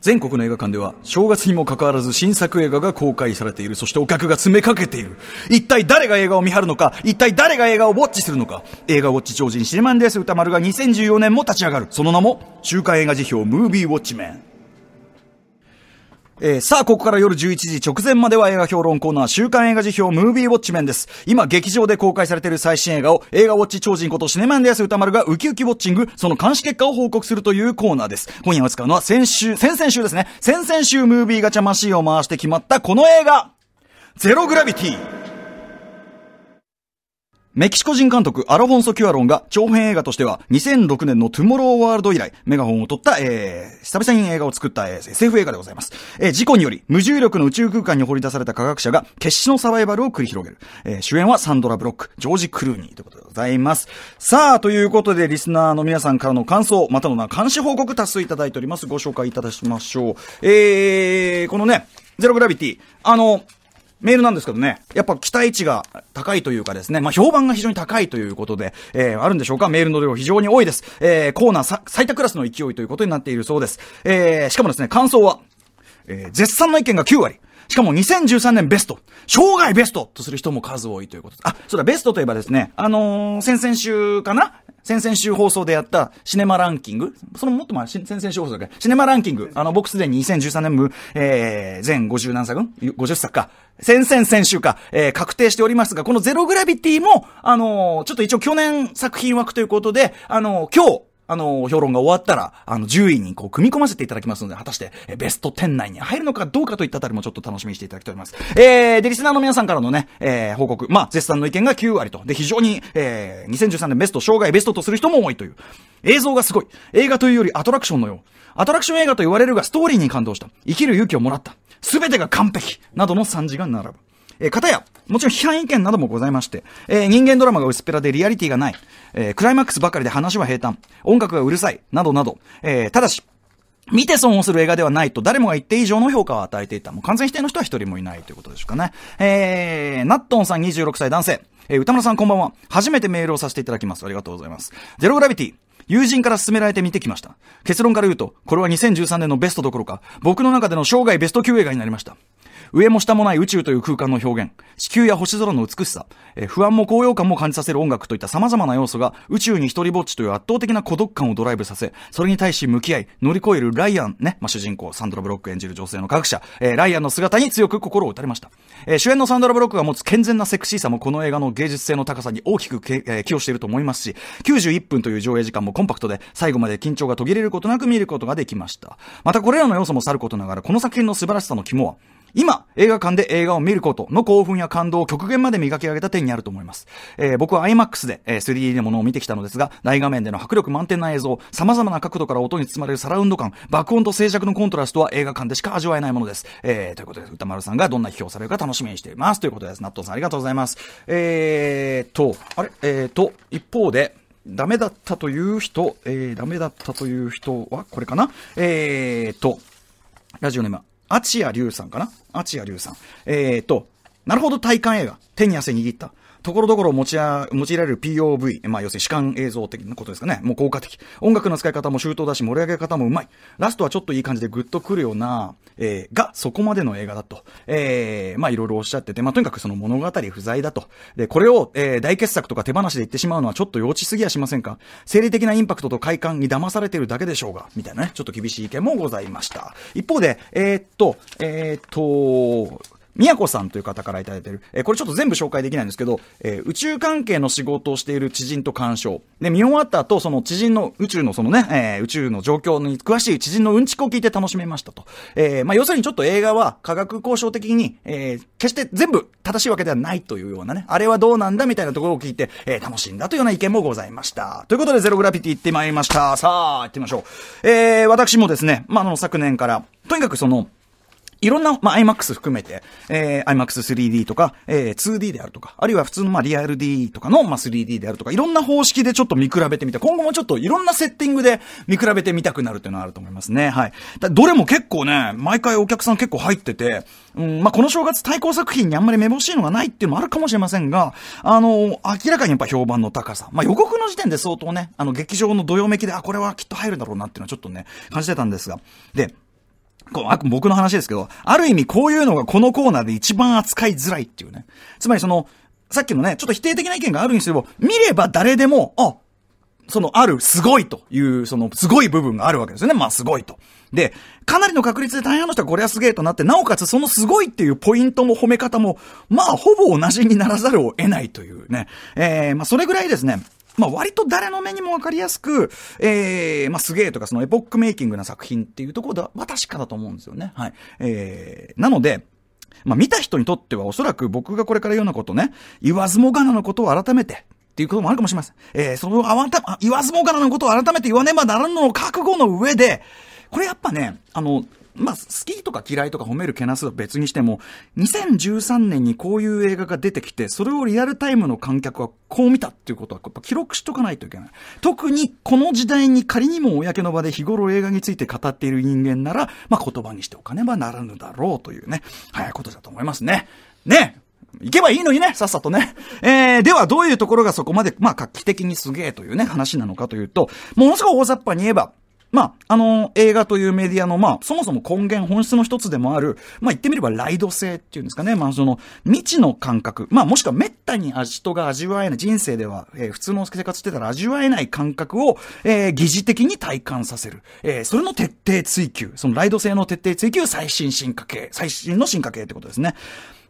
全国の映画館では正月にもかかわらず新作映画が公開されている。そしてお客が詰めかけている。一体誰が映画を見張るのか一体誰が映画をウォッチするのか映画ウォッチ超人シネマンデース歌丸が2014年も立ち上がる。その名も中華映画辞表ムービーウォッチメン。えー、さあ、ここから夜11時直前までは映画評論コーナー、週刊映画辞表、ムービーウォッチメンです。今、劇場で公開されている最新映画を、映画ウォッチ超人ことシネマンディアス歌丸がウキウキウォッチング、その監視結果を報告するというコーナーです。今夜使うのは、先週、先々週ですね。先々週、ムービーガチャマシンを回して決まったこの映画、ゼログラビティメキシコ人監督、アロフォンソ・キュアロンが、長編映画としては、2006年のトゥモローワールド以来、メガホンを取った、えー、久々に映画を作った、えー、SF 映画でございます。えー、事故により、無重力の宇宙空間に掘り出された科学者が、決死のサバイバルを繰り広げる。えー、主演はサンドラ・ブロック、ジョージ・クルーニーということでございます。さあ、ということで、リスナーの皆さんからの感想、またのな、監視報告多数いただいております。ご紹介いただきましょう。えー、このね、ゼログラビティ、あの、メールなんですけどね、やっぱ期待値が高いというかですね、まあ、評判が非常に高いということで、えー、あるんでしょうか、メールの量非常に多いです。えー、コーナー最多クラスの勢いということになっているそうです。えー、しかもですね、感想は、えー、絶賛の意見が9割。しかも2013年ベスト、生涯ベストとする人も数多いということあ、そうだ、ベストといえばですね、あのー、先々週かな先々週放送でやったシネマランキングそのもっと前、先々週放送だっけシネマランキング。あの、僕すでに2013年分、えー、全50何作 ?50 作か。先々先週か、えー、確定しておりますが、このゼログラビティも、あのー、ちょっと一応去年作品枠ということで、あのー、今日、あの、評論が終わったら、あの、10位にこう、組み込ませていただきますので、果たして、えベスト10内に入るのかどうかといったあたりもちょっと楽しみにしていただきております。えー、で、リスナーの皆さんからのね、えー、報告、まあ、絶賛の意見が9割と。で、非常に、えー、2013年ベスト、生涯ベストとする人も多いという。映像がすごい。映画というよりアトラクションのよう。アトラクション映画と言われるが、ストーリーに感動した。生きる勇気をもらった。すべてが完璧などの賛辞が並ぶ。えー、や、もちろん批判意見などもございまして、えー、人間ドラマが薄っぺらでリアリティがない、えー、クライマックスばかりで話は平坦、音楽がうるさい、などなど、えー、ただし、見て損をする映画ではないと誰もが言って以上の評価を与えていた。もう完全否定の人は一人もいないということでしょうかね。えー、ナットンさん26歳男性。えー、歌村さんこんばんは。初めてメールをさせていただきます。ありがとうございます。ゼログラビティ。友人から勧められて見てきました。結論から言うと、これは2013年のベストどころか、僕の中での生涯ベスト級映画になりました。上も下もない宇宙という空間の表現、地球や星空の美しさ、えー、不安も高揚感も感じさせる音楽といった様々な要素が宇宙に一人ぼっちという圧倒的な孤独感をドライブさせ、それに対し向き合い、乗り越えるライアンね、まあ、主人公、サンドラ・ブロック演じる女性の科学者、えー、ライアンの姿に強く心を打たれました。えー、主演のサンドラ・ブロックが持つ健全なセクシーさもこの映画の芸術性の高さに大きくえー、寄与していると思いますし、91分という上映時間もコンパクトで、最後まで緊張が途切れることなく見ることができました。またこれらの要素もさることながら、この作品の素晴らしさの肝は、今、映画館で映画を見ることの興奮や感動を極限まで磨き上げた点にあると思います。えー、僕は IMAX で、えー、3D でものを見てきたのですが、大画面での迫力満点な映像、様々な角度から音に包まれるサラウンド感、爆音と静寂のコントラストは映画館でしか味わえないものです。えー、ということで、歌丸さんがどんな批評されるか楽しみにしています。ということです。納豆さんありがとうございます。えーと、あれえーと、一方で、ダメだったという人、えー、ダメだったという人は、これかなえーと、ラジオネーム、アチアリュウさんかなアチアリュウさん。えっ、ー、と、なるほど体感映画。手に汗握った。ところどころ持ちや用いられる POV、まあ、要するに主観映像的なことですかね、もう効果的。音楽の使い方も周到だし、盛り上げ方もうまい。ラストはちょっといい感じでグッとくるような、えー、が、そこまでの映画だと。えー、まあ、いろいろおっしゃってて、まあ、とにかくその物語不在だと。で、これを、えー、大傑作とか手放しで言ってしまうのはちょっと幼稚すぎやしませんか生理的なインパクトと快感に騙されてるだけでしょうが、みたいなね、ちょっと厳しい意見もございました。一方で、えー、っと、えー、っと、宮子さんという方から頂いてる、えー、これちょっと全部紹介できないんですけど、えー、宇宙関係の仕事をしている知人と鑑賞。で、見終わった後、その知人の宇宙のそのね、えー、宇宙の状況に詳しい知人のうんちくを聞いて楽しめましたと。えー、まあ要するにちょっと映画は科学交渉的に、えー、決して全部正しいわけではないというようなね、あれはどうなんだみたいなところを聞いて、えー、楽しんだというような意見もございました。ということで、ゼログラフィティ行ってまいりました。さあ、行ってみましょう。えー、私もですね、まあ、あの、昨年から、とにかくその、いろんな、まあ、IMAX 含めて、えー、IMAX3D とか、えー、2D であるとか、あるいは普通の、まあ、リアル D とかの、まあ、3D であるとか、いろんな方式でちょっと見比べてみた。今後もちょっといろんなセッティングで見比べてみたくなるっていうのはあると思いますね。はい。どれも結構ね、毎回お客さん結構入ってて、うん、まあ、この正月対抗作品にあんまり目ぼしいのがないっていうのもあるかもしれませんが、あの、明らかにやっぱ評判の高さ。まあ、予告の時点で相当ね、あの、劇場のどよめきで、あ、これはきっと入るだろうなっていうのはちょっとね、感じてたんですが。で、こう、あく僕の話ですけど、ある意味こういうのがこのコーナーで一番扱いづらいっていうね。つまりその、さっきのね、ちょっと否定的な意見があるにしても、見れば誰でも、あ、そのある、すごいという、そのすごい部分があるわけですよね。まあすごいと。で、かなりの確率で大半の人はこれはすげえとなって、なおかつそのすごいっていうポイントも褒め方も、まあほぼ同じにならざるを得ないというね。えー、まあそれぐらいですね。まあ、割と誰の目にもわかりやすく、えー、まあ、すげえとか、そのエポックメイキングな作品っていうところは確かだと思うんですよね。はい。えー、なので、まあ、見た人にとってはおそらく僕がこれから言うようなことね、言わずもがなのことを改めて、っていうこともあるかもしれません。えー、そのあわた、言わずもがなのことを改めて言わねばならんのを覚悟の上で、これやっぱね、あの、まあ、好きとか嫌いとか褒めるけなすは別にしても、2013年にこういう映画が出てきて、それをリアルタイムの観客はこう見たっていうことは、やっぱ記録しとかないといけない。特に、この時代に仮にも公の場で日頃映画について語っている人間なら、まあ、言葉にしておかねばならぬだろうというね、早い、ことだと思いますね。ね行けばいいのにね、さっさとね。えー、ではどういうところがそこまで、まあ、画期的にすげえというね、話なのかというと、ものすごい大雑把に言えば、まあ、あの、映画というメディアの、まあ、そもそも根源、本質の一つでもある、まあ、言ってみればライド性っていうんですかね。まあ、その、未知の感覚、まあ、もしくは滅多に人が味わえない、人生では、えー、普通の生活してたら味わえない感覚を、えー、疑似的に体感させる。えー、それの徹底追求、そのライド性の徹底追求、最新進化系、最新の進化系ってことですね。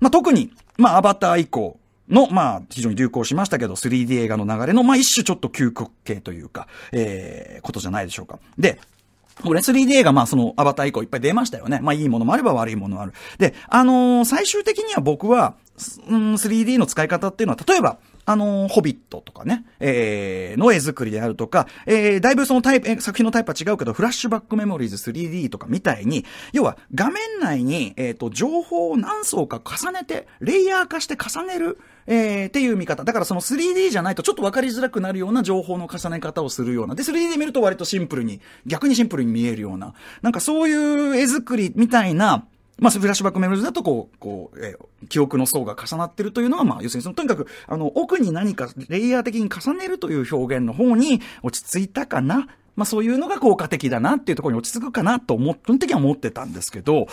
まあ、特に、まあ、アバター以降、の、まあ、非常に流行しましたけど、3D 映画の流れの、まあ、一種ちょっと究極系というか、えー、ことじゃないでしょうか。で、これ 3D 映画、まあそのアバター以降いっぱい出ましたよね。まあいいものもあれば悪いものもある。で、あのー、最終的には僕は、うん、3D の使い方っていうのは、例えば、あのー、ホビットとかね、えー、の絵作りであるとか、えー、だいぶそのタイプ、作品のタイプは違うけど、フラッシュバックメモリーズ 3D とかみたいに、要は画面内に、えっ、ー、と、情報を何層か重ねて、レイヤー化して重ねる、えー、っていう見方。だからその 3D じゃないとちょっと分かりづらくなるような情報の重ね方をするような。で、3D で見ると割とシンプルに、逆にシンプルに見えるような。なんかそういう絵作りみたいな、まあ、フラッシュバックメモリーズだと、こう、こう、えー、記憶の層が重なってるというのは、まあ、要するにその、とにかく、あの、奥に何かレイヤー的に重ねるという表現の方に落ち着いたかなまあそういうのが効果的だなっていうところに落ち着くかなと思っ、た時は思ってたんですけど、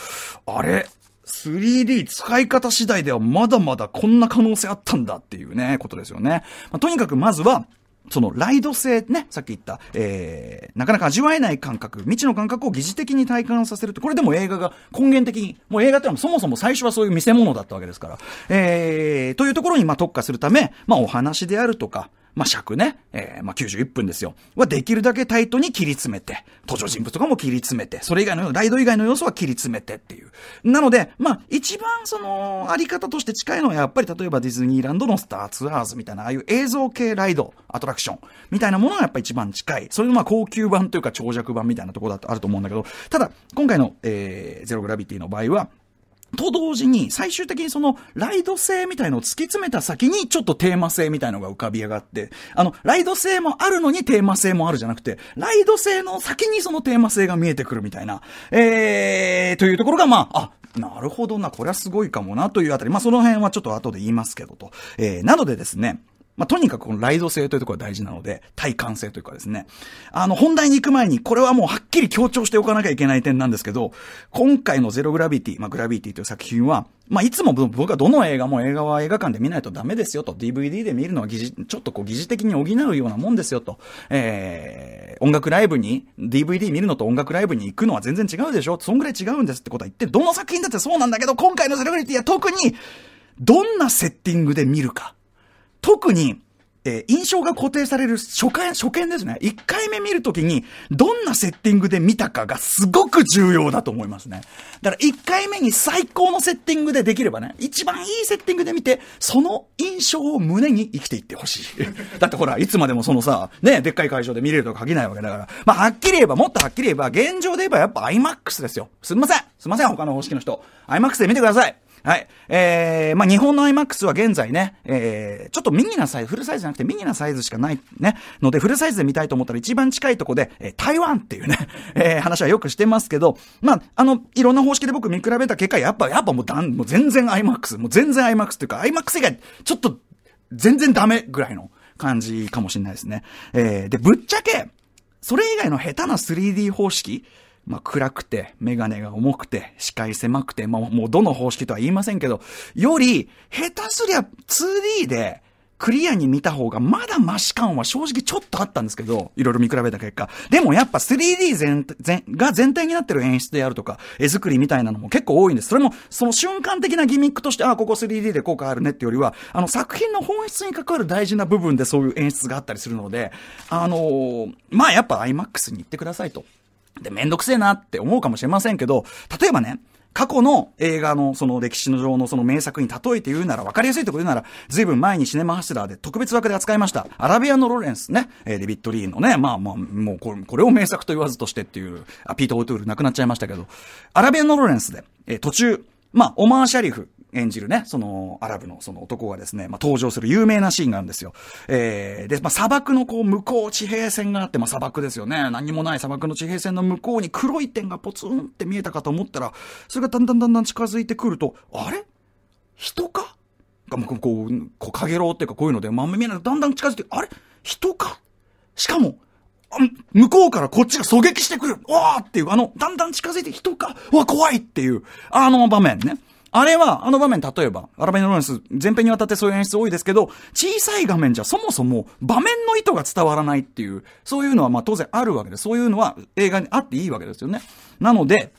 あれ 3D 使い方次第ではまだまだこんな可能性あったんだっていうね、ことですよね。まあ、とにかくまずは、そのライド性ね、さっき言った、えー、なかなか味わえない感覚、未知の感覚を疑似的に体感させるって、これでも映画が根源的に、もう映画ってのはそもそも最初はそういう見せ物だったわけですから、えー、というところにまあ特化するため、まあお話であるとか、まあ、尺ね、えー、まあ、91分ですよ。はできるだけタイトに切り詰めて、登場人物とかも切り詰めて、それ以外の、ライド以外の要素は切り詰めてっていう。なので、まあ、一番その、あり方として近いのはやっぱり例えばディズニーランドのスターツアーズみたいな、ああいう映像系ライド、アトラクションみたいなものがやっぱ一番近い。それのま高級版というか長尺版みたいなところだとあると思うんだけど、ただ、今回の、えー、ゼログラビティの場合は、と同時に、最終的にその、ライド性みたいのを突き詰めた先に、ちょっとテーマ性みたいのが浮かび上がって、あの、ライド性もあるのにテーマ性もあるじゃなくて、ライド性の先にそのテーマ性が見えてくるみたいな、えー、というところが、まあ、あ、なるほどな、これはすごいかもな、というあたり、まあ、その辺はちょっと後で言いますけどと、えー、なのでですね、まあ、とにかくこのライド性というところが大事なので、体感性というかですね。あの、本題に行く前に、これはもうはっきり強調しておかなきゃいけない点なんですけど、今回のゼログラビティ、まあ、グラビティという作品は、まあ、いつも僕はどの映画も映画は映画館で見ないとダメですよと、DVD で見るのはちょっとこう疑似的に補うようなもんですよと、えー、音楽ライブに、DVD 見るのと音楽ライブに行くのは全然違うでしょそんぐらい違うんですってことは言って、どの作品だってそうなんだけど、今回のゼログラビティは特に、どんなセッティングで見るか。特に、え印象が固定される初回、初見ですね。1回目見るときに、どんなセッティングで見たかがすごく重要だと思いますね。だから1回目に最高のセッティングでできればね、一番いいセッティングで見て、その印象を胸に生きていってほしい。だってほら、いつまでもそのさ、ね、でっかい会場で見れるとか限らないわけだから。まあ、はっきり言えば、もっとはっきり言えば、現状で言えばやっぱ IMAX ですよ。すいません。すいません、他の方式の人。IMAX で見てください。はい。えー、まあ、日本の iMAX は現在ね、えー、ちょっとミニなサイズ、フルサイズじゃなくてミニなサイズしかないね、ので、フルサイズで見たいと思ったら一番近いとこで、えー、台湾っていうね、えー、話はよくしてますけど、まあ、あの、いろんな方式で僕見比べた結果、やっぱ、やっぱもうだん、もう全然 iMAX、もう全然 iMAX っていうか、iMAX 以外、ちょっと、全然ダメぐらいの感じかもしれないですね。えー、で、ぶっちゃけ、それ以外の下手な 3D 方式、まあ、暗くて、メガネが重くて、視界狭くて、まあ、もうどの方式とは言いませんけど、より、下手すりゃ 2D で、クリアに見た方がまだマシ感は正直ちょっとあったんですけど、いろいろ見比べた結果。でもやっぱ 3D 全全が全体になってる演出であるとか、絵作りみたいなのも結構多いんです。それも、その瞬間的なギミックとして、あ、ここ 3D で効果あるねってよりは、あの作品の本質に関わる大事な部分でそういう演出があったりするので、あのー、まあやっぱ IMAX に行ってくださいと。で、めんどくせえなって思うかもしれませんけど、例えばね、過去の映画のその歴史の上のその名作に例えて言うなら、分かりやすいところ言うなら、ずいぶん前にシネマハスラーで特別枠で扱いました、アラビアのロレンスね、えデビッド・リーのね、まあまあ、もうこれこれを名作と言わずとしてっていう、あピート・オートゥール亡くなっちゃいましたけど、アラビアのロレンスで、え途中、まあ、オマー・シャリフ、演じるね、その、アラブのその男がですね、まあ、登場する有名なシーンがあるんですよ。えー、で、まあ、砂漠のこう、向こう地平線があって、まあ、砂漠ですよね。何もない砂漠の地平線の向こうに黒い点がポツンって見えたかと思ったら、それがだんだんだんだん近づいてくると、あれ人かが、もうこう、こう、かげろうっていうかこういうので、まあ、見えない。だんだん近づいて、あれ人かしかも、向こうからこっちが狙撃してくるわーっていう、あの、だんだん近づいて人かわ、怖いっていう、あの場面ね。あれは、あの場面、例えば、アラベノロレンス、前編にわたってそういう演出多いですけど、小さい画面じゃそもそも場面の意図が伝わらないっていう、そういうのはまあ当然あるわけです。そういうのは映画にあっていいわけですよね。なので、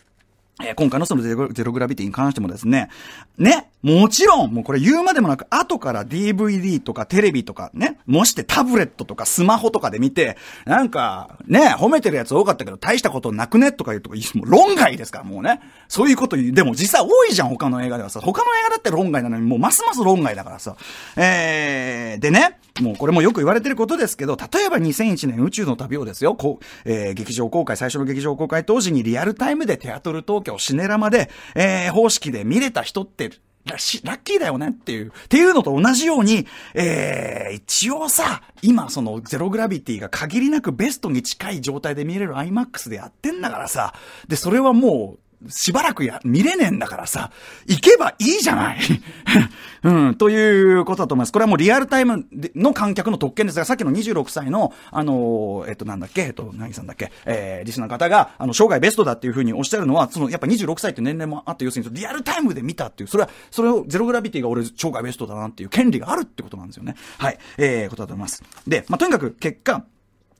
え今回のそのゼロゼログラビティに関してもですね、ね、もちろん、もうこれ言うまでもなく、後から DVD とかテレビとかね、もしてタブレットとかスマホとかで見て、なんか、ね、褒めてるやつ多かったけど大したことなくねとか言うと、もう論外ですから、もうね。そういうこと言う。でも実際多いじゃん、他の映画ではさ。他の映画だって論外なのに、もうますます論外だからさ。えー、でね、もうこれもよく言われてることですけど、例えば2001年宇宙の旅をですよ、こう、えー、劇場公開、最初の劇場公開当時にリアルタイムでテアトル東京京シネラマで、えー、方式で見れた人って、ラッキーだよねっていう。っていうのと同じように、えー、一応さ、今そのゼログラビティが限りなくベストに近い状態で見れる IMAX でやってんだからさ、で、それはもう、しばらくや、見れねえんだからさ、行けばいいじゃない うん、ということだと思います。これはもうリアルタイムの観客の特権ですが、さっきの26歳の、あの、えっと、なんだっけ、えっと、何さんだっけ、えー、リスナーの方が、あの、生涯ベストだっていうふうにおっしゃるのは、その、やっぱ26歳って年齢もあって、要するに、リアルタイムで見たっていう、それは、それをゼログラビティが俺、生涯ベストだなっていう権利があるってことなんですよね。はい、えー、ことだと思います。で、まあ、とにかく結果、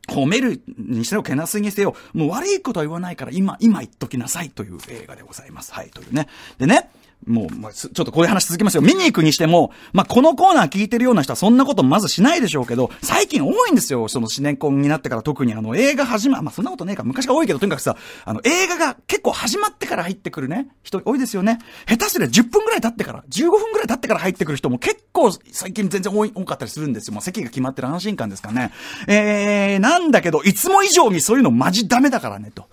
褒めるにせよ、けなすにせよ、もう悪いことは言わないから、今、今言っときなさいという映画でございます。はい、というね。でね、もう、まあ、ちょっとこういう話続きますよ。見に行くにしても、まあ、このコーナー聞いてるような人はそんなことまずしないでしょうけど、最近多いんですよ。そのネ年婚になってから特にあの、映画始ま、まあ、そんなことねえか。昔が多いけど、とにかくさ、あの、映画が結構始まってから入ってくるね。人多いですよね。下手すりゃ10分ぐらい経ってから、15分ぐらい経ってから入ってくる人も結構最近全然多い多かったりするんですよ。もう席が決まってる安心感ですかね。えー、なんだけど、いつも以上にそういうのマジダメだからね、と。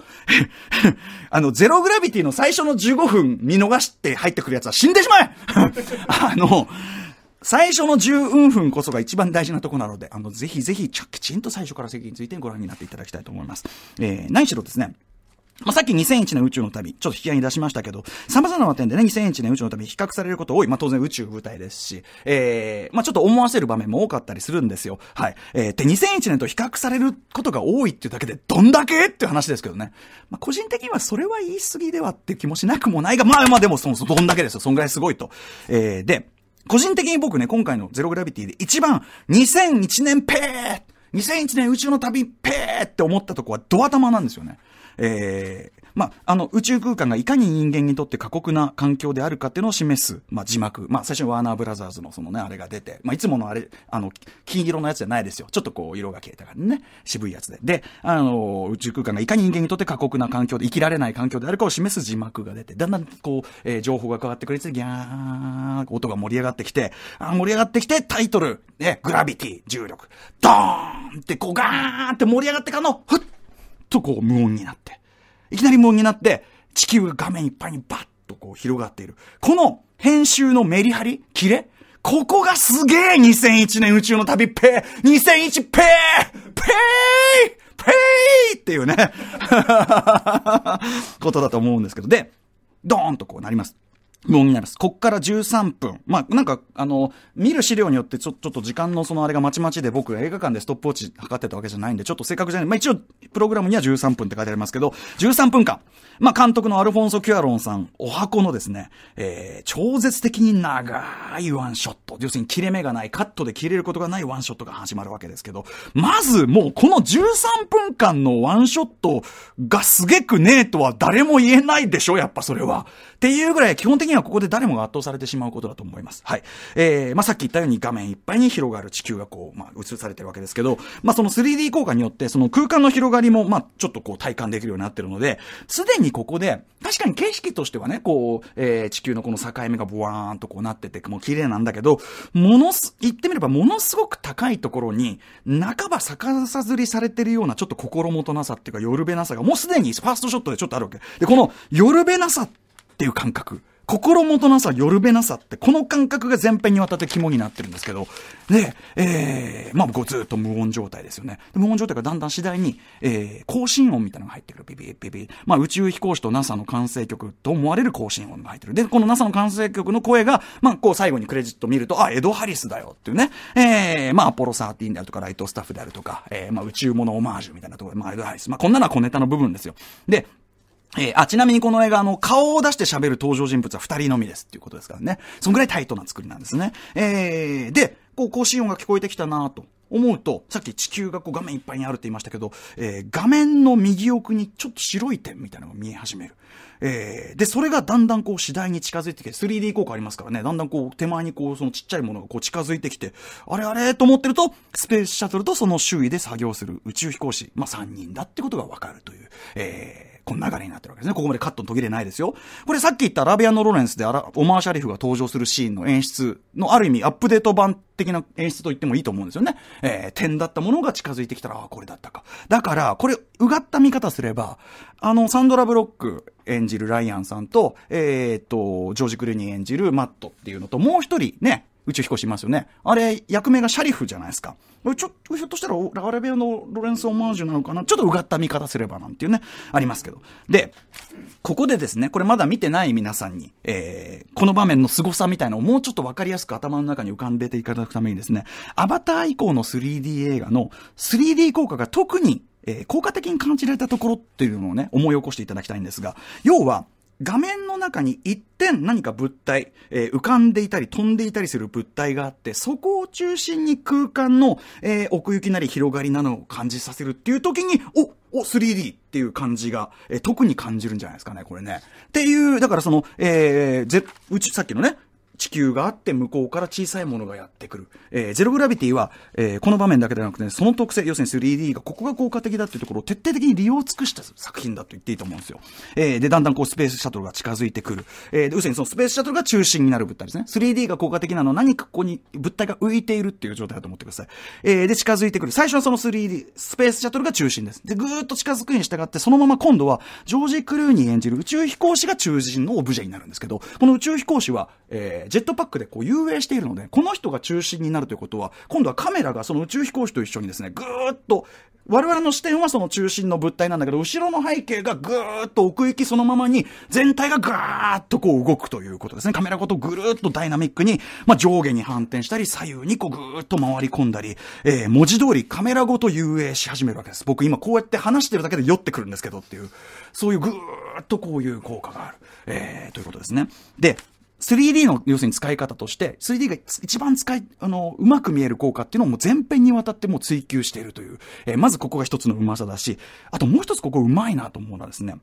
あの、ゼログラビティの最初の15分見逃して入ってくるつは死んでしまえ あの、最初の10分こそが一番大事なとこなので、あの、ぜひぜひ、きちんと最初から席についてご覧になっていただきたいと思います。えー、何しろですね、まあ、さっき2001年宇宙の旅、ちょっと引き合いに出しましたけど、様々な点でね、2001年宇宙の旅比較されること多い。まあ、当然宇宙舞台ですし、えー、まあ、ちょっと思わせる場面も多かったりするんですよ。はい。えー、で、2001年と比較されることが多いっていうだけで、どんだけっていう話ですけどね。まあ、個人的にはそれは言い過ぎではって気もしなくもないが、まあまあでもそ、もそ、もどんだけですよ。そんぐらいすごいと。えー、で、個人的に僕ね、今回のゼログラビティで一番、2001年ペー2001年宇宙の旅ペーって思ったとこはドア玉なんですよね。えー、まあ、あの、宇宙空間がいかに人間にとって過酷な環境であるかっていうのを示す、まあ、字幕。まあ、最初にワーナーブラザーズのそのね、あれが出て、まあ、いつものあれ、あの、金色のやつじゃないですよ。ちょっとこう、色が消えたからね、渋いやつで。で、あの、宇宙空間がいかに人間にとって過酷な環境で、生きられない環境であるかを示す字幕が出て、だんだんこう、えー、情報が変わってくれて、ギャー音が盛り上がってきて、あ盛り上がってきて、タイトル、ね、グラビティ、重力、ドーンってこう、ガーンって盛り上がってからの、ふっとこう無音になって、いきなり無音になって、地球が画面いっぱいにバッとこう広がっている。この編集のメリハリキレここがすげえ !2001 年宇宙の旅ペー !2001 ペーペーペーっていうね ことだと思うんですけど。で、ドーンとこうなります。もうになります。こっから13分。まあ、なんか、あの、見る資料によってちょ、ちょっと時間のそのあれがまちまちで僕映画館でストップウォッチ測ってたわけじゃないんで、ちょっと正確じゃない。まあ一応、プログラムには13分って書いてありますけど、13分間。まあ監督のアルフォンソ・キュアロンさん、お箱のですね、えー、超絶的に長いワンショット。要するに切れ目がない、カットで切れることがないワンショットが始まるわけですけど、まずもうこの13分間のワンショットがすげくねえとは誰も言えないでしょ、やっぱそれは。っていうぐらい基本的にはここで誰もが圧倒されてしまうことだと思います。はい。えー、まあ、さっき言ったように画面いっぱいに広がる地球がこう、まあ、映されてるわけですけど、まあ、その 3D 効果によって、その空間の広がりも、まあ、ちょっとこう体感できるようになってるので、すでにここで、確かに景色としてはね、こう、えー、地球のこの境目がボワーンとこうなってて、もう綺麗なんだけど、ものす、言ってみればものすごく高いところに、半ば逆さずりされてるような、ちょっと心もとなさっていうか、るべなさが、もうすでにファーストショットでちょっとあるわけ。で、このるべなさっていう感覚。心もとなさ、夜べなさって、この感覚が全編にわたって肝になってるんですけど、で、えー、まあ、こずっと無音状態ですよね。無音状態がだんだん次第に、えー、更新音みたいなのが入ってくる。ビビビビ。まあ、宇宙飛行士と NASA の完成曲と思われる更新音が入ってる。で、この NASA の完成曲の声が、まあ、こう最後にクレジット見ると、あ、エド・ハリスだよっていうね。えー、まあ、アポロ13であるとか、ライトスタッフであるとか、えー、まあ、宇宙物オマージュみたいなところで、まあ、エド・ハリス。まあ、こんなのは小ネタの部分ですよ。で、えー、あ、ちなみにこの映画、あの、顔を出して喋る登場人物は二人のみですっていうことですからね。そんぐらいタイトな作りなんですね。えー、で、こう、更新音が聞こえてきたなと思うと、さっき地球がこう画面いっぱいにあるって言いましたけど、えー、画面の右奥にちょっと白い点みたいなのが見え始める。えー、で、それがだんだんこう次第に近づいてきて、3D 効果ありますからね、だんだんこう手前にこうそのちっちゃいものがこう近づいてきて、あれあれと思ってると、スペースシャトルとその周囲で作業する宇宙飛行士、まあ3人だってことがわかるという、えー、この流れになってるわけですね。ここまでカットの途切れないですよ。これさっき言ったアラビアンのロレンスであらオマーシャリフが登場するシーンの演出のある意味アップデート版的な演出と言ってもいいと思うんですよね。えー、点だったものが近づいてきたら、ああ、これだったか。だから、これ、うがった見方すれば、あの、サンドラ・ブロック演じるライアンさんと、えー、っと、ジョージ・クルーニー演じるマットっていうのと、もう一人ね、宇宙飛行しますよね。あれ、役名がシャリフじゃないですか。ちょっと、ひょっとしたら、ラレベのロレンス・オマージュなのかなちょっとうがった見方すればなんていうね、ありますけど。で、ここでですね、これまだ見てない皆さんに、えー、この場面の凄さみたいなのをもうちょっとわかりやすく頭の中に浮かんでていただくためにですね、アバター以降の 3D 映画の 3D 効果が特に、えー、効果的に感じられたところっていうのをね、思い起こしていただきたいんですが、要は、画面の中に一点何か物体、えー、浮かんでいたり飛んでいたりする物体があって、そこを中心に空間の、えー、奥行きなり広がりなのを感じさせるっていう時に、おお、3D っていう感じが、えー、特に感じるんじゃないですかね、これね。っていう、だからその、えー、ぜ、うち、さっきのね、地球があって向こうから小さいものがやってくる。えー、ゼログラビティは、えー、この場面だけではなくて、ね、その特性、要するに 3D がここが効果的だっていうところを徹底的に利用を尽くした作品だと言っていいと思うんですよ。えー、で、だんだんこうスペースシャトルが近づいてくる。えー、要するにそのスペースシャトルが中心になる物体ですね。3D が効果的なのは何かここに物体が浮いているっていう状態だと思ってください。えー、で、近づいてくる。最初はその 3D、スペースシャトルが中心です。で、ぐーっと近づくに従って、そのまま今度は、ジョージ・クルーニー演じる宇宙飛行士が中心のオブジェになるんですけど、この宇宙飛行士は、えージェットパックでこう遊泳しているので、この人が中心になるということは、今度はカメラがその宇宙飛行士と一緒にですね、ぐーっと、我々の視点はその中心の物体なんだけど、後ろの背景がぐーっと奥行きそのままに、全体がガーっとこう動くということですね。カメラごとぐるーっとダイナミックに、まあ、上下に反転したり、左右にこうぐーっと回り込んだり、えー、文字通りカメラごと遊泳し始めるわけです。僕今こうやって話してるだけで酔ってくるんですけどっていう、そういうぐーっとこういう効果がある、えー、ということですね。で、3D の要するに使い方として、3D が一番使い、あの、うまく見える効果っていうのをもう全編にわたってもう追求しているという、えー、まずここが一つのうまさだし、あともう一つここうまいなと思うのはですね、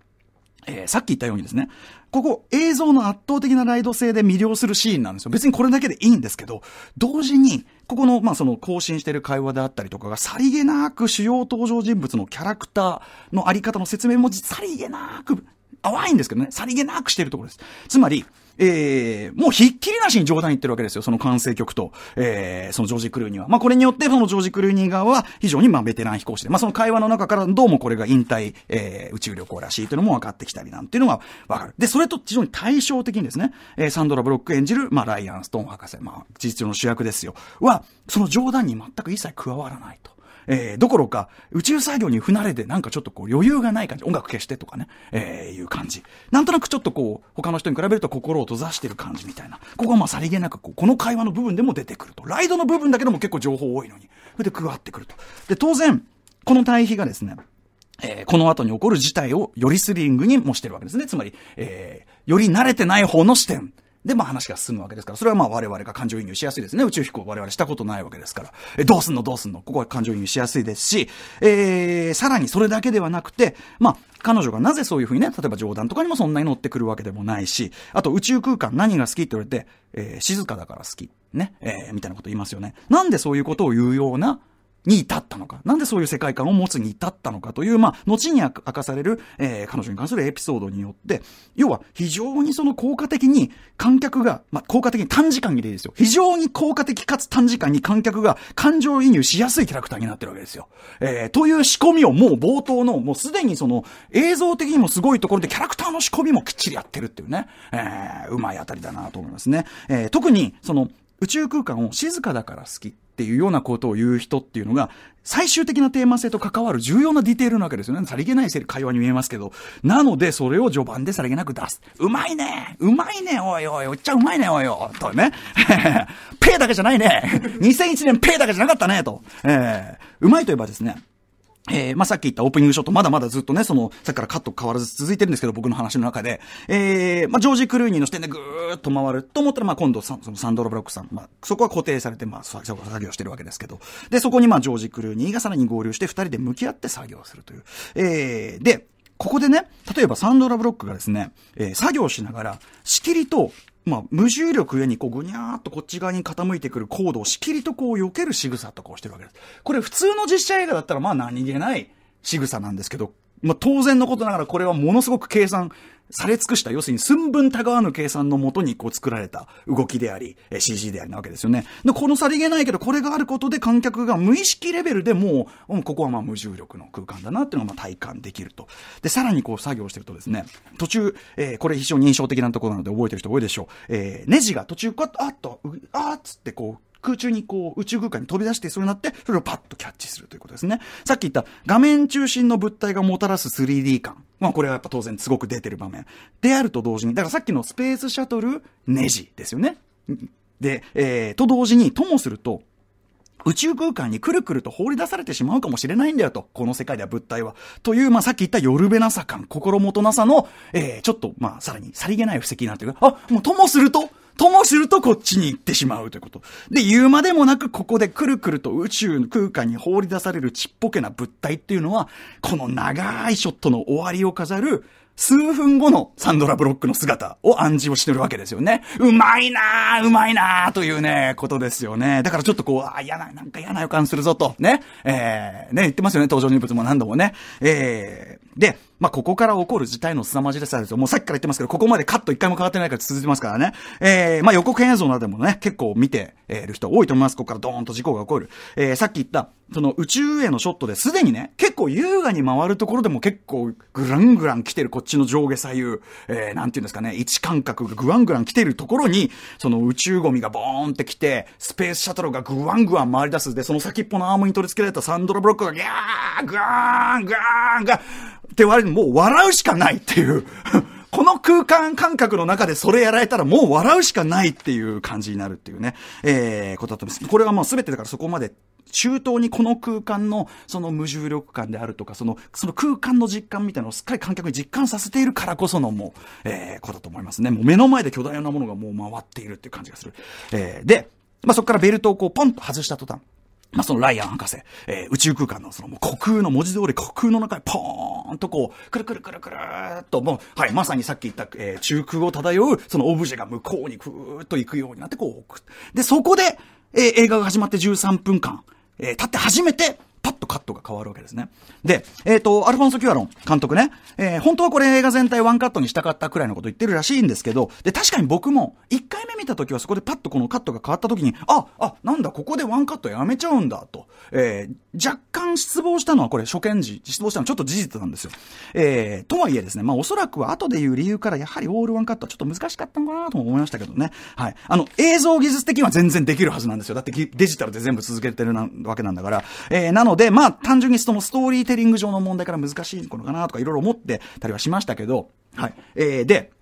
えー、さっき言ったようにですね、ここ映像の圧倒的なライド性で魅了するシーンなんですよ。別にこれだけでいいんですけど、同時に、ここの、まあ、その更新してる会話であったりとかが、さりげなく主要登場人物のキャラクターのあり方の説明も、さりげなく、淡いんですけどね、さりげなくしてるところです。つまり、えー、もうひっきりなしに冗談言ってるわけですよ、その管制局と、えー、そのジョージ・クルーニーは。まあ、これによって、そのジョージ・クルーニー側は非常にまあベテラン飛行士で、まあ、その会話の中からどうもこれが引退、えー、宇宙旅行らしいというのも分かってきたりなんていうのが分かる。で、それと非常に対照的にですね、えー、サンドラ・ブロック演じる、まあ、ライアン・ストーン博士、まあ、事実上の主役ですよ、は、その冗談に全く一切加わらないと。えー、どころか、宇宙作業に不慣れでなんかちょっとこう余裕がない感じ、音楽消してとかね、えー、いう感じ。なんとなくちょっとこう、他の人に比べると心を閉ざしてる感じみたいな。ここはまあさりげなくこう、この会話の部分でも出てくると。ライドの部分だけでも結構情報多いのに。それで加わってくると。で、当然、この対比がですね、えー、この後に起こる事態をよりスリングにもしてるわけですね。つまり、えー、より慣れてない方の視点。で、まあ話が進むわけですから、それはまあ我々が感情移入しやすいですね。宇宙飛行我々したことないわけですから。え、どうすんのどうすんのここは感情移入しやすいですし、えー、さらにそれだけではなくて、まあ、彼女がなぜそういうふうにね、例えば冗談とかにもそんなに乗ってくるわけでもないし、あと宇宙空間何が好きって言われて、えー、静かだから好き。ね。えー、みたいなこと言いますよね。なんでそういうことを言うような、に至ったのか、なんでそういう世界観を持つに至ったのかという、まあ、後に明かされる、えー、彼女に関するエピソードによって、要は非常にその効果的に観客が、まあ、効果的に短時間にでいいですよ。非常に効果的かつ短時間に観客が感情移入しやすいキャラクターになってるわけですよ。えー、という仕込みをもう冒頭の、もうすでにその映像的にもすごいところでキャラクターの仕込みもきっちりやってるっていうね、えー、うまいあたりだなと思いますね。えー、特に、その、宇宙空間を静かだから好きっていうようなことを言う人っていうのが、最終的なテーマ性と関わる重要なディテールなわけですよね。さりげない会話に見えますけど。なので、それを序盤でさりげなく出す。うまいねうまいねおいおいおっちゃうまいねおいおとね。ペーだけじゃないね !2001 年ペーだけじゃなかったねと。えー、うまいといえばですね、えー、まあ、さっき言ったオープニングショット、まだまだずっとね、その、さっきからカット変わらず続いてるんですけど、僕の話の中で、えー、まあ、ジョージ・クルーニーの視点でぐーっと回ると思ったら、まあ、今度サ、そのサンドロ・ブロックさん、まあ、そこは固定されて、まあ、作業してるわけですけど、で、そこにまあ、ジョージ・クルーニーがさらに合流して、二人で向き合って作業するという。えー、で、ここでね、例えばサンドラ・ブロックがですね、えー、作業しながら、しきりとまあ、無重力上にこう、ぐにゃーっとこっち側に傾いてくるコードをしきりとこう、避ける仕草とかをしてるわけです。これ普通の実写映画だったらまあ何気ない仕草なんですけど、まあ、当然のことながらこれはものすごく計算され尽くした、要するに寸分たがわぬ計算のもとにこう作られた動きであり、CG でありなわけですよね。で、このさりげないけど、これがあることで観客が無意識レベルでもう、うここはまあ無重力の空間だなっていうのがまあ体感できると。で、さらにこう作業してるとですね、途中、えー、これ非常に印象的なところなので覚えてる人多いでしょう。えー、ネジが途中、あっと、あっつってこう、空中にこう、宇宙空間に飛び出してそれになって、それをパッとキャッチするということですね。さっき言った画面中心の物体がもたらす 3D 感。まあこれはやっぱ当然すごく出てる場面。であると同時に、だからさっきのスペースシャトルネジですよね。で、えー、と同時に、ともすると、宇宙空間にくるくると放り出されてしまうかもしれないんだよと、この世界では物体は。という、まあ、さっき言った夜べなさ感、心もとなさの、えー、ちょっと、まあ、さらに、さりげない布石なんていうか、あ、もうともすると、ともするとこっちに行ってしまうということ。で、言うまでもなくここでくるくると宇宙の空間に放り出されるちっぽけな物体っていうのは、この長いショットの終わりを飾る数分後のサンドラブロックの姿を暗示をしてるわけですよね。うまいなーうまいなーというね、ことですよね。だからちょっとこう、あ、嫌な、なんか嫌な予感するぞと、ね。えー、ね、言ってますよね、登場人物も何度もね。えで、まあ、ここから起こる事態の凄まじさですよ。もうさっきから言ってますけど、ここまでカット一回も変わってないから続いてますからね。えー、まあ、予告編映像などでもね、結構見てる人多いと思います。ここからドーンと事故が起こる。えー、さっき言った、その宇宙へのショットですでにね、結構優雅に回るところでも結構グラングラン来てるこっちの上下左右、えー、なんていうんですかね、位置感覚がグワングラン来てるところに、その宇宙ゴミがボーンって来て、スペースシャトルがグワングワン回り出す。で、その先っぽのアームに取り付けられたサンドラブロックがギャーグワーングワーンが、って言われるもう笑うしかないっていう この空間感覚の中でそれやられたらもう笑うしかないっていう感じになるっていうね、えー、ことだと思います。これはもう全てだからそこまで中東にこの空間のその無重力感であるとか、そのその空間の実感みたいなのをすっかり観客に実感させているからこそのもう、えー、ことだと思いますね。もう目の前で巨大なものがもう回っているっていう感じがする。えー、で、まあ、そこからベルトをこうポンと外した途端、まあ、そのライアン博士、えー、宇宙空間のそのもう虚空の文字通り虚空の中にポーンとこう、くるくるくるくるっと、もう、はい、まさにさっき言った、えー、中空を漂う、そのオブジェが向こうにくーっと行くようになって、こう、で、そこで、えー、映画が始まって13分間、えー、経って初めて、とカットが変わるわけですね。で、えっ、ー、と、アルフォンソ・キュアロン監督ね、えー、本当はこれ映画全体ワンカットにしたかったくらいのこと言ってるらしいんですけど、で、確かに僕も、1回目見た時はそこでパッとこのカットが変わった時に、あ、あ、なんだ、ここでワンカットやめちゃうんだ、と。えー、若干失望したのは、これ初見時、失望したのはちょっと事実なんですよ。えー、とはいえですね、まあおそらくは後で言う理由から、やはりオールワンカットはちょっと難しかったのかなとも思いましたけどね。はい。あの、映像技術的には全然できるはずなんですよ。だってデジタルで全部続けてるなわけなんだから。えー、なので、まあ単純にそのストーリーテリング上の問題から難しいのかなとかいろいろ思ってたりはしましたけど、はい。えー、で、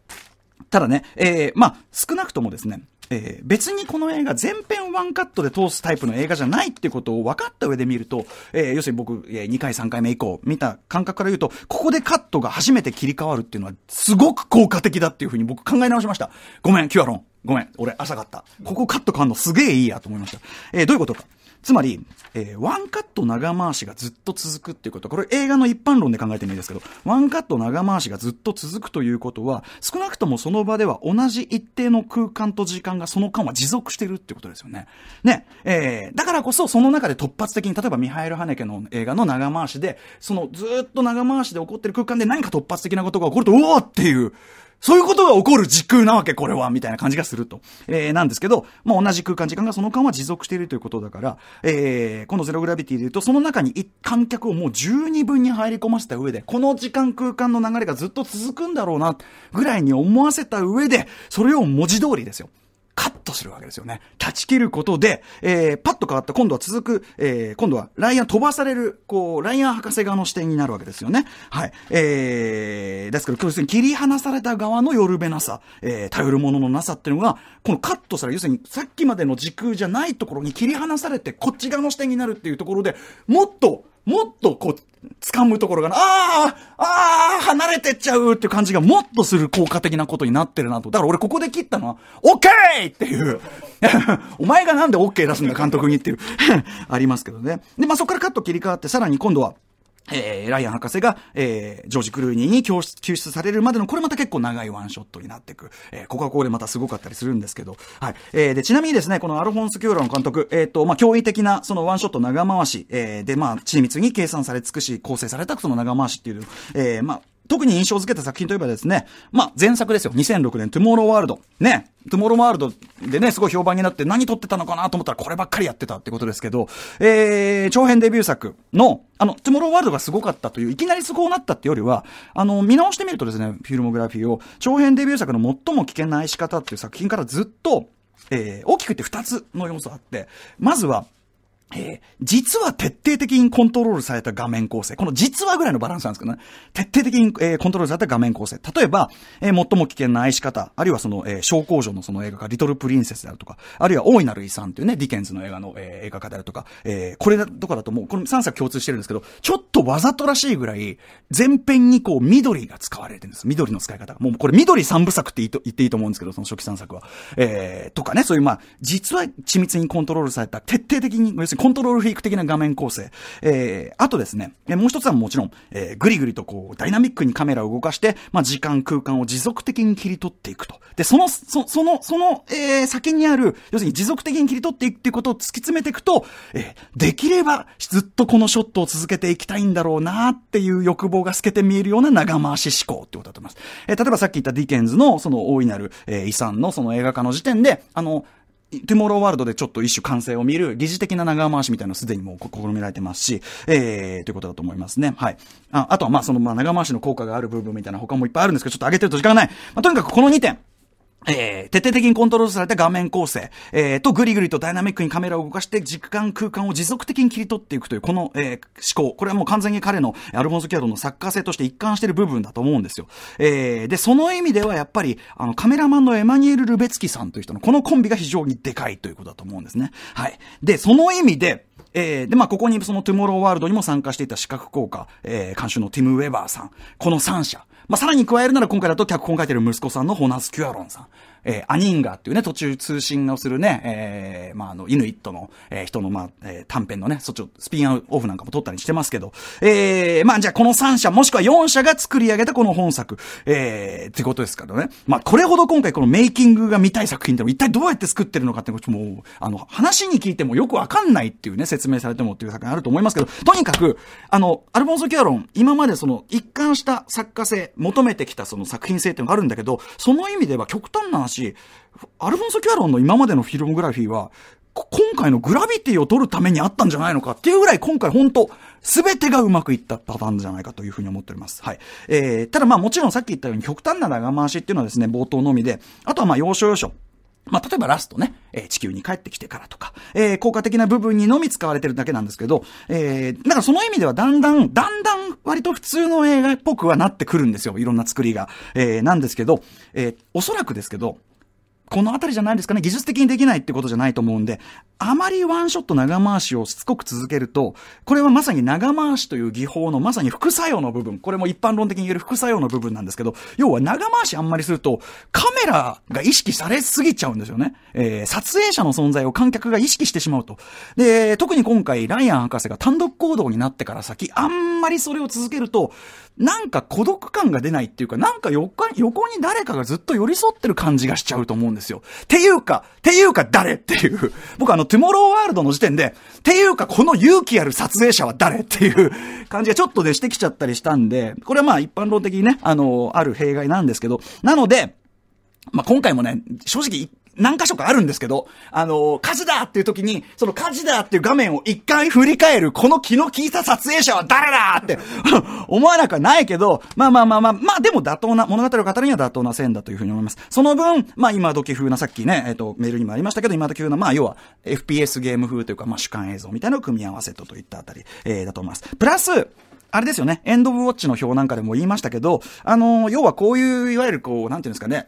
ただね、えー、まあ、少なくともですね、えー、別にこの映画全編ワンカットで通すタイプの映画じゃないってことを分かった上で見ると、えー、要するに僕、え2回3回目以降見た感覚から言うと、ここでカットが初めて切り替わるっていうのはすごく効果的だっていうふうに僕考え直しました。ごめん、キュアロン。ごめん、俺、浅かった。ここカット買んのすげえいいやと思いました。えー、どういうことか。つまり、えー、ワンカット長回しがずっと続くっていうこと、これ映画の一般論で考えてもいいですけど、ワンカット長回しがずっと続くということは、少なくともその場では同じ一定の空間と時間がその間は持続してるってことですよね。ね、えー、だからこそその中で突発的に、例えばミハイル・ハネケの映画の長回しで、そのずっと長回しで起こってる空間で何か突発的なことが起こると、うおーっていう、そういうことが起こる時空なわけ、これは、みたいな感じがすると。えー、なんですけど、まあ、同じ空間、時間がその間は持続しているということだから、えー、このゼログラビティで言うと、その中に観客をもう十二分に入り込ませた上で、この時間空間の流れがずっと続くんだろうな、ぐらいに思わせた上で、それを文字通りですよ。カットするわけですよね。断ち切ることで、えー、パッと変わった、今度は続く、えー、今度はライアン飛ばされる、こう、ライアン博士側の視点になるわけですよね。はい。えー、ですから、要するに切り離された側のよるべなさ、えー、頼るもののなさっていうのが、このカットされる、要するにさっきまでの時空じゃないところに切り離されて、こっち側の視点になるっていうところで、もっと、もっとこう、掴むところがな、ああああ離れてっちゃうっていう感じがもっとする効果的なことになってるなと。だから俺ここで切ったのは、オッケーっていう。お前がなんでオッケー出すんだ監督にっていう ありますけどね。で、まあそこからカット切り替わって、さらに今度は、えー、ライアン博士が、えー、ジョージ・クルーニーに救出されるまでの、これまた結構長いワンショットになっていく。えー、ここはここでまたすごかったりするんですけど、はい。えー、で、ちなみにですね、このアルフォンス・キューロの監督、えっ、ー、と、まあ、驚異的な、そのワンショット長回し、えー、で、まあ、緻密に計算され尽くし、構成されたその長回しっていう、えー、まあ、特に印象付けた作品といえばですね、まあ、前作ですよ。2006年、トゥモローワールド。ね。トゥモローワールドでね、すごい評判になって何撮ってたのかなと思ったらこればっかりやってたってことですけど、えー、長編デビュー作の、あの、トゥモローワールドがすごかったという、いきなりすごくなったってよりは、あの、見直してみるとですね、フィルモグラフィーを、長編デビュー作の最も危険な愛し方っていう作品からずっと、えー、大きく言って2つの要素あって、まずは、えー、実は徹底的にコントロールされた画面構成。この実はぐらいのバランスなんですけどね。徹底的に、えー、コントロールされた画面構成。例えば、えー、最も危険な愛し方、あるいはその、えー、小工場のその映画化、リトルプリンセスであるとか、あるいは大いなる遺産というね、ディケンズの映画の、えー、映画化であるとか、えー、これだとかだともう、この3作共通してるんですけど、ちょっとわざとらしいぐらい、前編にこう緑が使われてるんです。緑の使い方もうこれ緑3部作って言いと言っていいと思うんですけど、その初期3作は。えー、とかね、そういうまあ、実は緻密にコントロールされた、徹底的に、要するにコントロールフィーク的な画面構成。えー、あとですね、えー、もう一つはもちろん、えー、ぐりぐりとこう、ダイナミックにカメラを動かして、まあ、時間、空間を持続的に切り取っていくと。で、その、そその、その、えー、先にある、要するに持続的に切り取っていくっていうことを突き詰めていくと、えー、できれば、ずっとこのショットを続けていきたいんだろうなっていう欲望が透けて見えるような長回し思考ってことだと思います。えー、例えばさっき言ったディケンズの、その大いなる、えー、遺産のその映画化の時点で、あの、トゥモローワールドでちょっと一種完成を見る、疑似的な長回しみたいなのすでにもう試みられてますし、えー、ということだと思いますね。はい。ああとは、まあ、その、まあ、長回しの効果がある部分みたいな他もいっぱいあるんですけど、ちょっと上げてると時間がない。まあ、とにかくこの2点。えー、徹底的にコントロールされた画面構成、えー、と、ぐりぐりとダイナミックにカメラを動かして、時間、空間を持続的に切り取っていくという、この、えー、思考。これはもう完全に彼の、アルフォンス・キャのサの作家性として一貫している部分だと思うんですよ。えー、で、その意味ではやっぱり、あの、カメラマンのエマニュエル・ルベツキさんという人の、このコンビが非常にでかいということだと思うんですね。はい。で、その意味で、えー、で、まあ、ここにそのトゥモローワールドにも参加していた視覚効果、えー、監修のティム・ウェバーさん、この3社、まあ、さらに加えるなら今回だと脚本書いてる息子さんのホナス・キュアロンさん。えー、アニンガーっていうね、途中通信をするね、えー、まあ、あの、イヌイットの、えー、人の、まあ、えー、短編のね、そっちをスピンオフなんかも撮ったりしてますけど、えー、まあ、じゃあこの3社、もしくは4社が作り上げたこの本作、えー、ってことですからね。まあ、これほど今回このメイキングが見たい作品って一体どうやって作ってるのかって、もう、あの、話に聞いてもよくわかんないっていうね、説明されてもっていう作品あると思いますけど、とにかく、あの、アルフォンソ・キャロン、今までその、一貫した作家性、求めてきたその作品性っていうのがあるんだけど、その意味では極端な話話、アルフォンソ・キャロンの今までのフィルムグラフィーは、今回のグラビティを取るためにあったんじゃないのかっていうぐらい今回本当全てがうまくいったパターンじゃないかというふうに思っております。はい。えー、ただまあもちろんさっき言ったように極端な長回しっていうのはですね、冒頭のみで、あとはまあ要所要所。まあ、例えばラストね、えー、地球に帰ってきてからとか、えー、効果的な部分にのみ使われてるだけなんですけど、えー、だからその意味ではだんだん、だんだん割と普通の映画っぽくはなってくるんですよ。いろんな作りが。えー、なんですけど、えー、おそらくですけど、このあたりじゃないですかね、技術的にできないってことじゃないと思うんで、あまりワンショット長回しをしつこく続けると、これはまさに長回しという技法のまさに副作用の部分、これも一般論的に言える副作用の部分なんですけど、要は長回しあんまりすると、カメラが意識されすぎちゃうんですよね。えー、撮影者の存在を観客が意識してしまうと。で、特に今回、ライアン博士が単独行動になってから先、あんまりそれを続けると、なんか孤独感が出ないっていうか、なんか横に誰かがずっと寄り添ってる感じがしちゃうと思うんですよ。ていうか、ていうか誰っていう。僕あの、トゥモローワールドの時点で、ていうかこの勇気ある撮影者は誰っていう感じがちょっとでしてきちゃったりしたんで、これはまあ一般論的にね、あの、ある弊害なんですけど、なので、まあ、今回もね、正直何箇所かあるんですけど、あのー、火事だっていう時に、その火事だっていう画面を一回振り返る、この気の利いた撮影者は誰だって 思わなくはないけど、まあまあまあまあ、まあでも妥当な、物語を語るには妥当な線だというふうに思います。その分、まあ今時風な、さっきね、えっ、ー、と、メールにもありましたけど、今時風な、まあ要は、FPS ゲーム風というか、まあ主観映像みたいなのを組み合わせとといったあたり、えー、だと思います。プラス、あれですよね、エンド・オブ・ウォッチの表なんかでも言いましたけど、あのー、要はこういう、いわゆるこう、なんていうんですかね、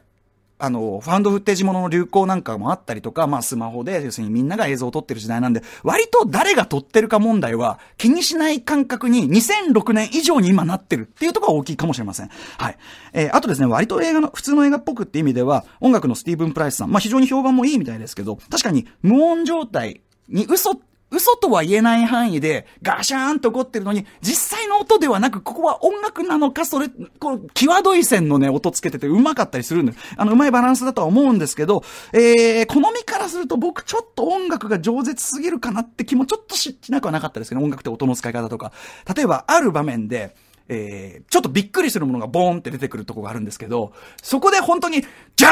あの、ファンドフッテージものの流行なんかもあったりとか、まあスマホで、要するにみんなが映像を撮ってる時代なんで、割と誰が撮ってるか問題は気にしない感覚に2006年以上に今なってるっていうところが大きいかもしれません。はい。えー、あとですね、割と映画の、普通の映画っぽくって意味では、音楽のスティーブン・プライスさん、まあ非常に評判もいいみたいですけど、確かに無音状態に嘘って嘘とは言えない範囲で、ガシャーンと怒ってるのに、実際の音ではなく、ここは音楽なのか、それ、こう、際どい線のね、音つけてて、うまかったりするんです。あの、うまいバランスだとは思うんですけど、えー、好みからすると僕ちょっと音楽が饒舌すぎるかなって気もちょっとしなくはなかったですけど、音楽って音の使い方とか。例えば、ある場面で、えー、ちょっとびっくりするものがボーンって出てくるとこがあるんですけど、そこで本当に、ジャ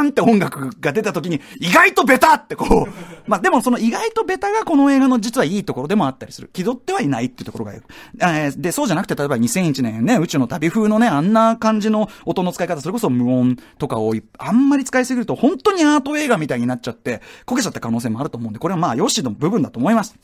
ーンって音楽が出た時に、意外とベタってこう、まあでもその意外とベタがこの映画の実はいいところでもあったりする。気取ってはいないっていうところが、えー、で、そうじゃなくて例えば2001年ね、宇宙の旅風のね、あんな感じの音の使い方、それこそ無音とかをあんまり使いすぎると本当にアート映画みたいになっちゃって、こけちゃった可能性もあると思うんで、これはまあ、ヨしシの部分だと思います。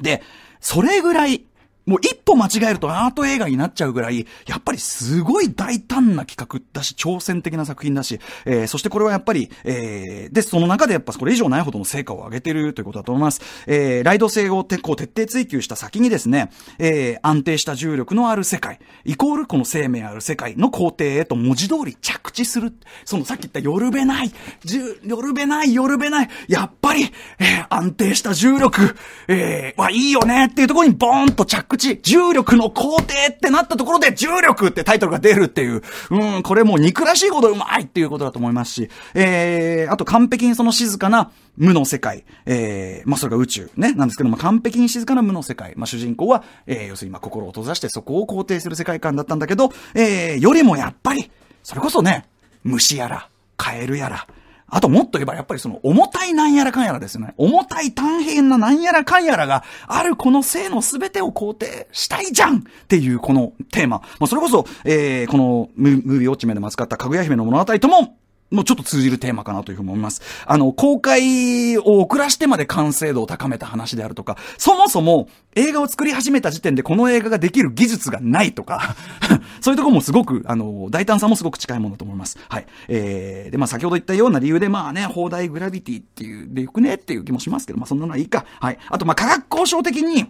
で、それぐらい、もう一歩間違えるとアート映画になっちゃうぐらい、やっぱりすごい大胆な企画だし、挑戦的な作品だし、えー、そしてこれはやっぱり、えー、で、その中でやっぱこれ以上ないほどの成果を上げてるということだと思います。えー、ライド性をてこう徹底追求した先にですね、えー、安定した重力のある世界、イコールこの生命ある世界の工程へと文字通り着地する。そのさっき言ったよるべない、じゅ、よるべない、よるべない、やっぱり、えー、安定した重力、えー、はいいよねっていうところにボーンと着地口、重力の皇帝ってなったところで、重力ってタイトルが出るっていう、うん、これもう憎らしいほどうまいっていうことだと思いますし、えー、あと完璧にその静かな無の世界、えー、まあ、それが宇宙ね、なんですけども、完璧に静かな無の世界、まあ、主人公は、えー、要するにま、心を閉ざしてそこを肯定する世界観だったんだけど、えー、よりもやっぱり、それこそね、虫やら、カエルやら、あともっと言えばやっぱりその重たいなんやらかんやらですよね。重たい短編ななんやらかんやらがあるこの性の全てを肯定したいじゃんっていうこのテーマ。まあ、それこそ、えー、このムービーウォッチメンでも扱ったかぐや姫の物語とももうちょっと通じるテーマかなというふうに思います。あの、公開を遅らしてまで完成度を高めた話であるとか、そもそも映画を作り始めた時点でこの映画ができる技術がないとか、そういうとこもすごく、あの、大胆さもすごく近いものだと思います。はい。えー、で、まあ先ほど言ったような理由で、まあね、放題グラビティっていう、で行くねっていう気もしますけど、まあそんなのはいいか。はい。あと、まあ科学交渉的に、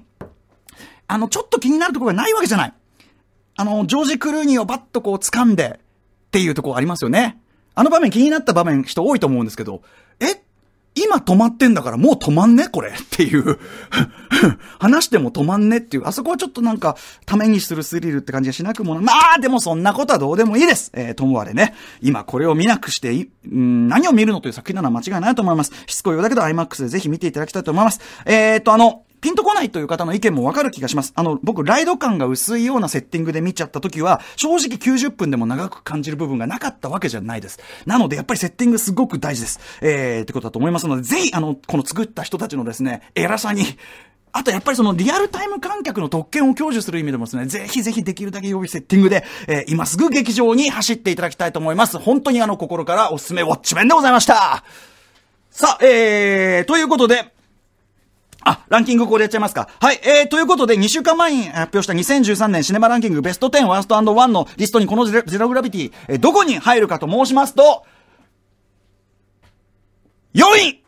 あの、ちょっと気になるところがないわけじゃない。あの、ジョージ・クルーニーをバッとこう掴んで、っていうとこありますよね。あの場面気になった場面人多いと思うんですけど、え今止まってんだからもう止まんねこれ っていう 話しても止まんねっていう。あそこはちょっとなんか、ためにするスリルって感じがしなくもな。まあ、でもそんなことはどうでもいいです。えー、ともあれね。今これを見なくして、うん、何を見るのという作品なのは間違いないと思います。しつこいようだけど IMAX でぜひ見ていただきたいと思います。えー、っと、あの、ピンとこないという方の意見もわかる気がします。あの、僕、ライド感が薄いようなセッティングで見ちゃった時は、正直90分でも長く感じる部分がなかったわけじゃないです。なので、やっぱりセッティングすごく大事です。えー、ってことだと思いますので、ぜひ、あの、この作った人たちのですね、偉さに、あとやっぱりそのリアルタイム観客の特権を享受する意味でもですね、ぜひぜひできるだけ予備セッティングで、えー、今すぐ劇場に走っていただきたいと思います。本当にあの心からおすすめウォッチメンでございました。さあ、えー、ということで、あ、ランキングここでやっちゃいますか。はい、えー、ということで、2週間前に発表した2013年シネマランキングベスト10ワースト1のリストにこのゼログラビティ、えー、どこに入るかと申しますと、4位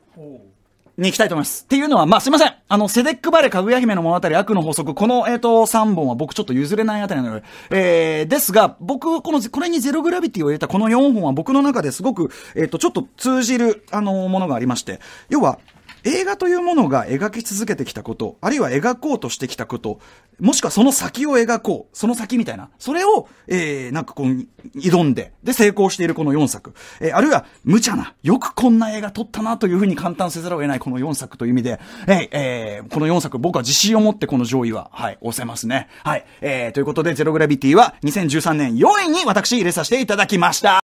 に行きたいと思います。っていうのは、まあ、すいません。あの、セデックバレ、かぐや姫の物語、悪の法則、この、えっ、ー、と、3本は僕ちょっと譲れないあたりなので、えー、ですが、僕、この、これにゼログラビティを入れたこの4本は僕の中ですごく、えっ、ー、と、ちょっと通じる、あの、ものがありまして、要は、映画というものが描き続けてきたこと、あるいは描こうとしてきたこと、もしくはその先を描こう、その先みたいな、それを、えー、なんかこう、挑んで、で、成功しているこの4作。えー、あるいは、無茶な、よくこんな映画撮ったなというふうに簡単せざるを得ないこの4作という意味で、えー、えー、この4作、僕は自信を持ってこの上位は、はい、押せますね。はい、えー、ということで、ゼログラビティは2013年4位に私入れさせていただきました。